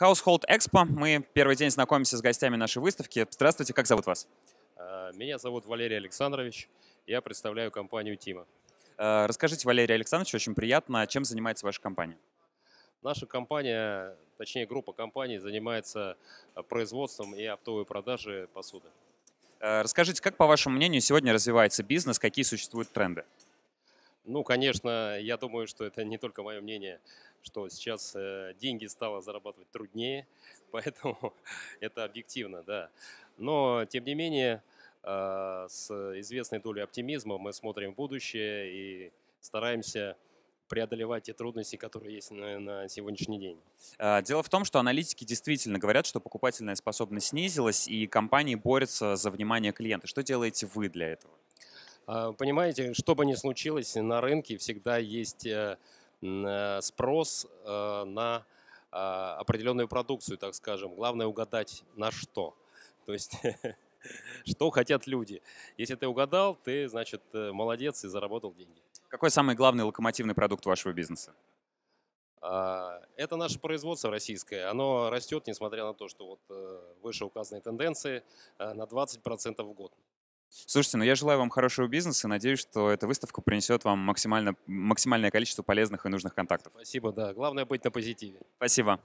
Household Expo. Мы первый день знакомимся с гостями нашей выставки. Здравствуйте, как зовут вас? Э, меня зовут Валерий Александрович. Я представляю компанию Тима. Э, расскажите, Валерий Александрович, очень приятно. Чем занимается ваша компания? Наша компания, точнее группа компаний, занимается э, производством и оптовой продажей посуды. Расскажите, как, по вашему мнению, сегодня развивается бизнес, какие существуют тренды? Ну, конечно, я думаю, что это не только мое мнение, что сейчас э, деньги стало зарабатывать труднее, поэтому это объективно, да. Но, тем не менее, э, с известной долей оптимизма мы смотрим в будущее и стараемся преодолевать те трудности, которые есть на, на сегодняшний день. Э, дело в том, что аналитики действительно говорят, что покупательная способность снизилась, и компании борются за внимание клиента. Что делаете вы для этого? А, понимаете, что бы ни случилось, на рынке всегда есть э, э, спрос э, на а, определенную продукцию, так скажем. Главное угадать на что. То есть что хотят люди. Если ты угадал, ты, значит, молодец и заработал деньги. Какой самый главный локомотивный продукт вашего бизнеса? А, это наше производство российское. Оно растет, несмотря на то, что вот вышеуказанные тенденции, на 20% в год. Слушайте, ну я желаю вам хорошего бизнеса и надеюсь, что эта выставка принесет вам максимально, максимальное количество полезных и нужных контактов. Спасибо, да. Главное быть на позитиве. Спасибо.